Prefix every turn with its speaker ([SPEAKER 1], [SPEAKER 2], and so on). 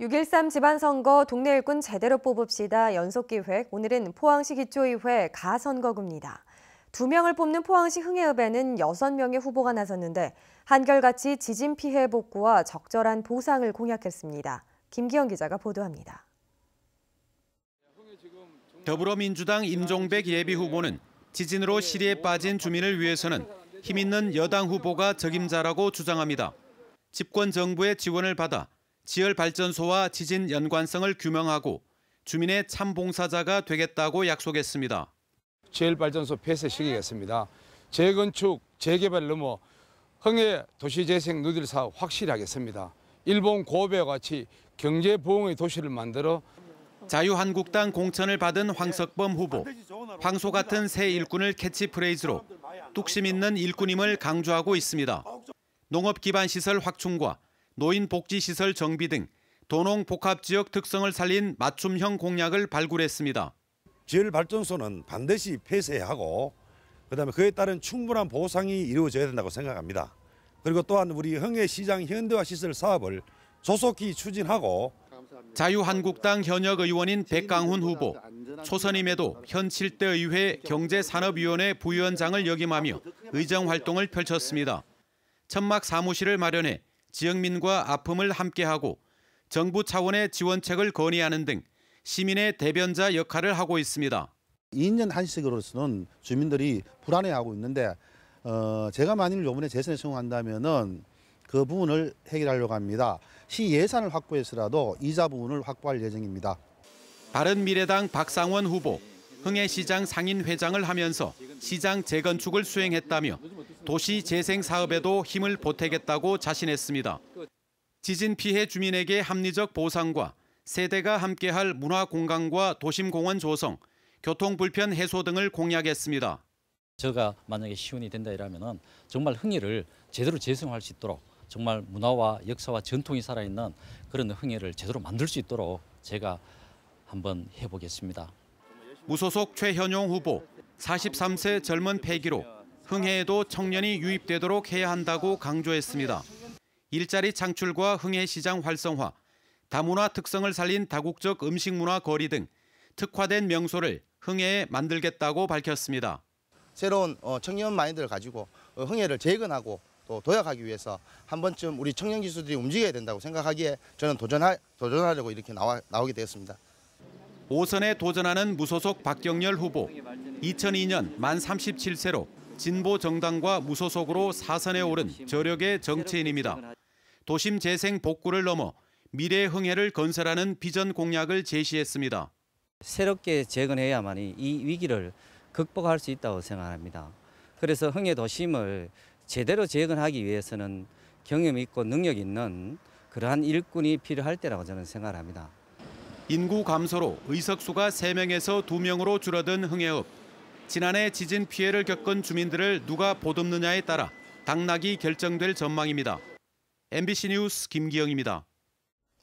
[SPEAKER 1] 6.13 지방선거 동네 일꾼 제대로 뽑읍시다 연속기획 오늘은 포항시 기초의회 가선거구입니다. 두명을 뽑는 포항시 흥해읍에는 6명의 후보가 나섰는데 한결같이 지진 피해 복구와 적절한 보상을 공약했습니다. 김기현 기자가 보도합니다. 더불어민주당 임종백 예비후보는 지진으로 시리에 빠진 주민을 위해서는 힘있는 여당 후보가 적임자라고 주장합니다. 집권 정부의 지원을 받아 지열 발전소와 지진 연관성을 규명하고 주민의 참봉사자가 되겠다고 약속했습니다. 지열 발전소 폐쇄 시키겠습니다. 재건축, 재개발 넘어 흥해 도시재생 누딜 사업 확실히 하겠습니다. 일본 고베와 같이 경제 부흥의 도시를 만들어 자유한국당 공천을 받은 황석범 후보. 황소 같은 새 일꾼을 캐치프레이즈로 뚝심 있는 일꾼임을 강조하고 있습니다. 농업 기반 시설 확충과 노인복지시설 정비 등 도농 복합지역 특성을 살린 맞춤형 공약을 발굴했습니다. 지열 발전소는 반드시 폐쇄하고 그다음에 그에 따른 충분한 보상이 이루어져야 된다고 생각합니다. 그리고 또한 우리 흥해시장 현대화 시설 사업을 조속히 추진하고 자유한국당 현역 의원인 백강훈 후보, 초선임에도 현 7대 의회 경제산업위원회 부위원장을 역임하며 의정 활동을 펼쳤습니다. 천막 사무실을 마련해 지역민과 아픔을 함께하고 정부 차원의 지원책을 건의하는 등 시민의 대변자 역할을 하고 있습니다. 2년 한식으로서는 주민들이 불안해하고 있는데 어, 제가 만일 요번에 재선에 성공한다면은 그 부분을 해결하려고 합니다. 시 예산을 확보해서라도 이자 부분을 확보할 예정입니다. 바른미래당 박상원 후보, 흥해시장 상인회장을 하면서 시장 재건축을 수행했다며 도시 재생 사업에도 힘을 보태겠다고 자신했습니다. 지진 피해 주민에게 합리적 보상과 세대가 함께할 문화 공간과 도심 공원 조성, 교통 불편 해소 등을 공약했습니다. 제가 만약에 시운이 된다 이러면은 정말 흥해를 제대로 재생할 수 있도록 정말 문화와 역사와 전통이 살아있는 그런 흥해를 제대로 만들 수 있도록 제가 한번 해보겠습니다. 무소속 최현용 후보 43세 젊은 패기로 흥해에도 청년이 유입되도록 해야 한다고 강조했습니다. 일자리 창출과 흥해 시장 활성화, 다문화 특성을 살린 다국적 음식 문화 거리 등 특화된 명소를 흥해에 만들겠다고 밝혔습니다. 새로운 어, 청년 마인드를 가지고 어, 흥해를 재건하고 또 도약하기 위해서 한 번쯤 우리 청년 기수들이 움직여야 된다고 생각하기에 저는 도전하, 도전하려고 이렇게 나와, 나오게 되었습니다. 5선에 도전하는 무소속 박경렬 후보. 2002년 만 37세로 진보 정당과 무소속으로 사선에 오른 저력의 정치인입니다. 도심 재생 복구를 넘어 미래 흥해를 건설하는 비전 공약을 제시했습니다. 새롭게 재건해야만이 이 위기를 극복할 수 있다고 생각합니다. 그래서 흥해 도심을 제대로 재건하기 위해서는 경험 있고 능력 있는 그러한 일꾼이 필요할 때라고 저는 생각합니다. 인구 감소로 의석수가 3명에서 2명으로 줄어든 흥해읍. 지난해 지진 피해를 겪은 주민들을 누가 보듬느냐에 따라 당락이 결정될 전망입니다. MBC 뉴스 김기영입니다.